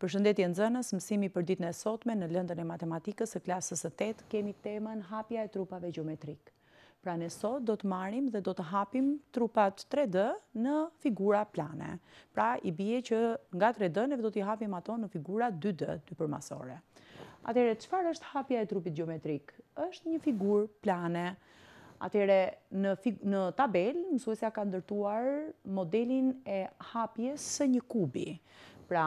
Për shëndetje në zënës, mësimi për ditë në sotme në lëndën e matematikës e klasës e 8, kemi temën hapja e trupave geometrik. Pra në sot do të marim dhe do të hapim trupat 3D në figura plane. Pra i bje që nga 3D neve do t'i hapim ato në figura 2D, dy përmasore. Atere, qëfar është hapja e trupit geometrik? është një figur plane. Atere, në tabel, mësuesja ka ndërtuar modelin e hapjes së një kubi. Pra,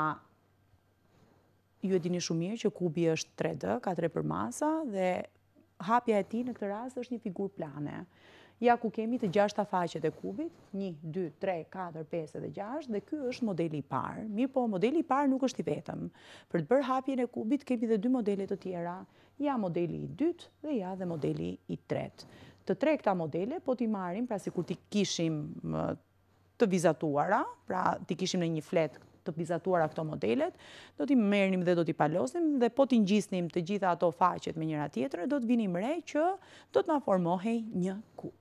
ju e dini shumë mirë që kubi është 3D, ka 3 për masa, dhe hapja e ti në këtë rast është një figur plane. Ja ku kemi të gjashta faqet e kubit, 1, 2, 3, 4, 5 6, dhe 6, dhe ky është modeli i parë. Mirë po, modeli i parë nuk është i vetëm. Për të bërë hapjen e kubit, kemi dhe dy modelet të tjera, ja modeli i dytë dhe ja dhe modeli i tretë. Të tre këta modele, po t'i marim, pra si kur t'i kishim të vizatuara, pra t'i kishim në një fletë të vizatuara këto modelet, do t'i mërnim dhe do t'i palosim, dhe po t'i ngjisnim të gjitha ato faqet me njëra tjetër, do t'vinim rej që do t'na formohej një kup.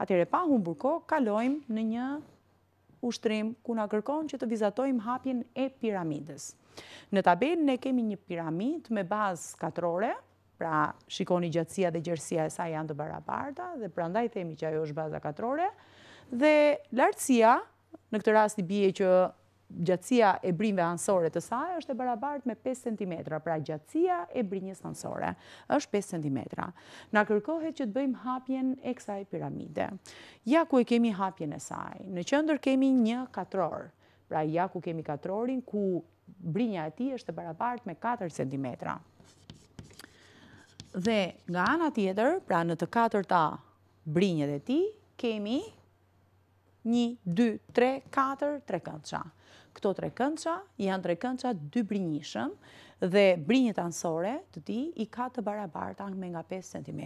Atire pa humburko, kalojmë në një ushtrim ku na kërkon që të vizatojmë hapjen e piramides. Në tabel ne kemi një piramid me bazë katrore, pra shikoni gjatsia dhe gjersia e sa janë të barabarta, dhe pra ndaj themi që ajo është baza katrore, dhe lartësia, në këtë rast i bje që gjatësia e brinjëve ansore të saj është e barabartë me 5 cm, pra gjatësia e brinjës ansore është 5 cm. Në kërkohet që të bëjmë hapjen e kësaj piramide. Ja ku e kemi hapjen e saj, në qëndër kemi një katror, pra ja ku kemi katrorin ku brinja e ti është e barabartë me 4 cm. Dhe nga ana tjetër, pra në të katër ta brinjët e ti, kemi një, dy, tre, katër, tre këndësha. Këto tre këndësha janë tre këndësha dy brinjishëm dhe brinjët ansore të ti i ka të barabarta me nga 5 cm.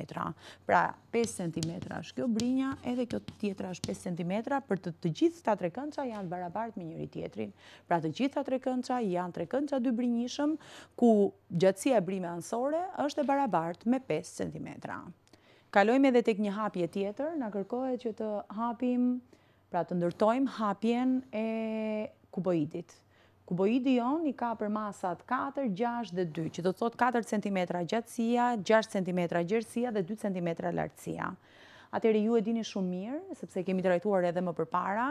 Pra 5 cm është kjo brinja edhe kjo tjetra është 5 cm për të gjithë të tre këndësha janë të barabart me njëri tjetrin. Pra të gjithë të tre këndësha janë tre këndësha dy brinjishëm ku gjatësia brime ansore është e barabart me 5 cm. Kalojme edhe tek një hapje tjetër, në kërkohet që të hapim pra të ndërtojmë hapjen e kuboidit. Kuboidi jon i ka për masat 4, 6 dhe 2, që do të thot 4 cm gjatësia, 6 cm gjersia dhe 2 cm lartësia atëri ju e dini shumë mirë, sepse kemi drejtuar edhe më përpara,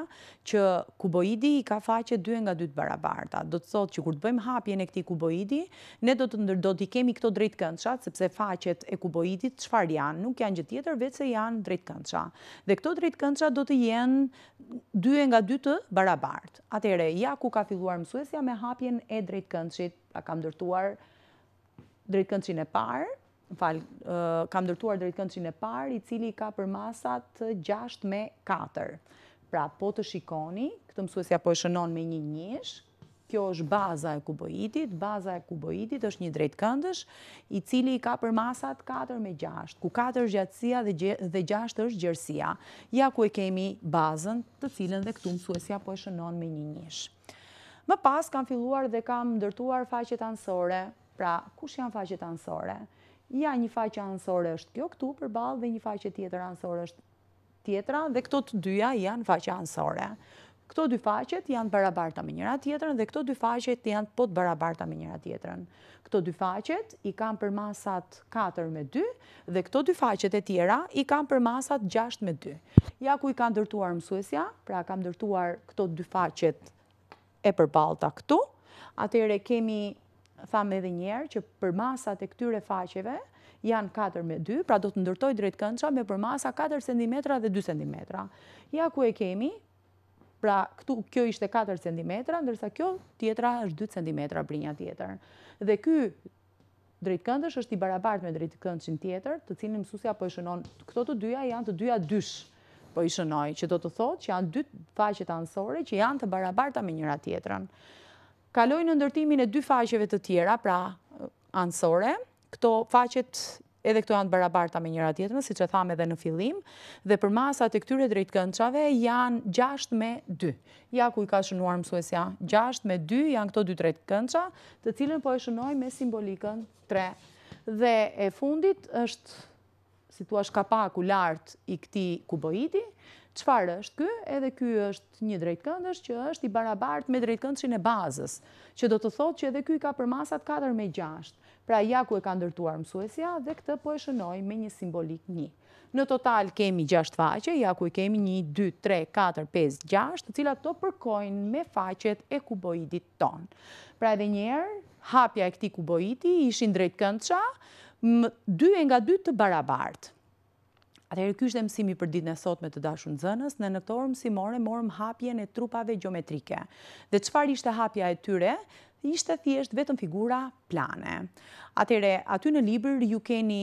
që kuboidi i ka faqe 2 nga 2 barabarta. Do të thotë që kur të bëjmë hapje në këti kuboidi, ne do të ndërdo të kemi këto drejtë këndësha, sepse faqet e kuboidit qëfar janë, nuk janë gjithë tjetër, vetë se janë drejtë këndësha. Dhe këto drejtë këndësha do të jenë 2 nga 2 të barabartë. Atere, ja ku ka filluar mësuesja me hapjen e drejt a kam dërtuar drejt e parë, falë, kam dërtuar drejtë këndëshin e parë, i cili ka për masat 6 me 4. Pra, po të shikoni, këtë mësuesja po e shënon me një njësh, kjo është baza e kuboidit, baza e kuboidit është një drejtë këndësh, i cili ka për masat 4 me 6, ku 4 është gjatësia dhe, 6 është gjërësia. Ja ku e kemi bazën të cilën dhe këtu mësuesja po e shënon me një njësh. Më pas, kam filluar dhe kam ndërtuar faqet ansore, pra, kush janë faqet ansore? Ja, një faqe ansore është kjo këtu për balë dhe një faqe tjetër ansore është tjetëra dhe këto të dyja janë faqe ansore. Këto dy faqet janë barabarta me njëra tjetërën dhe këto dy faqet janë pot barabarta me njëra tjetërën. Këto dy faqet i kam për masat 4 me 2 dhe këto dy faqet e tjera i kam për masat 6 me 2. Ja, ku i kam dërtuar mësuesja, pra kam dërtuar këto dy faqet e për balë të këtu, atëre kemi thamë edhe njerë që përmasat e këtyre faqeve janë 4 me 2, pra do të ndërtoj drejt këndësha me përmasa 4 cm dhe 2 cm. Ja ku e kemi, pra këtu kjo ishte 4 cm, ndërsa kjo tjetra është 2 cm brinja tjetër. Dhe ky drejt këndësh është i barabart me drejt këndëshin tjetër, të cilin mësusja po e shënon, këto të dyja janë të dyja dysh, po i shënoj, që do të thotë që janë dy faqet anësore që janë të barabarta me njëra tjetërën. Kaloj në ndërtimin e dy faqeve të tjera, pra uh, ansore, këto faqet edhe këto janë të barabarta me njëra tjetërën, si që thame dhe në filim, dhe për masat e këtyre drejtë këndqave janë 6 me 2. Ja ku i ka shënuar mësuesja, 6 me 2 janë këto dy drejtë këndqa, të cilën po e shënoj me simbolikën 3. Dhe e fundit është, si tu është kapaku lartë i këti kuboiti, çfarë është ky? Edhe ky është një drejtëkëndësh që është i barabartë me drejtëkëndshin e bazës, që do të thotë që edhe ky ka përmasat 4 me 6. Pra ja ku e ka ndërtuar mësuesja dhe këtë po e shënoj me një simbolik 1. Në total kemi 6 faqe, ja ku i kemi 1, 2, 3, 4, 5, 6, të cilat të përkojnë me faqet e kuboidit ton. Pra edhe njerë, hapja e këti kuboidit ishin drejtë dy 2 nga 2 të barabartë. Atëherë ky është mësimi për ditën e sotme të dashur nxënës, në në torë mësimore morëm hapjen e trupave gjeometrike. Dhe çfarë ishte hapja e tyre? Ishte thjesht vetëm figura plane. Atëherë aty në libër ju keni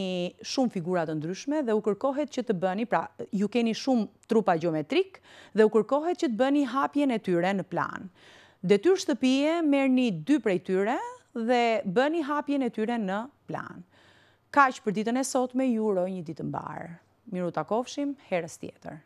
shumë figura të ndryshme dhe u kërkohet që të bëni, pra ju keni shumë trupa gjeometrik dhe u kërkohet që të bëni hapjen e tyre në plan. Detyrë shtëpie merrni dy prej tyre dhe bëni hapjen e tyre në plan. Kaq për ditën e sotme, ju uroj një ditë mbarë. Miru Takovshim, herës tjetër.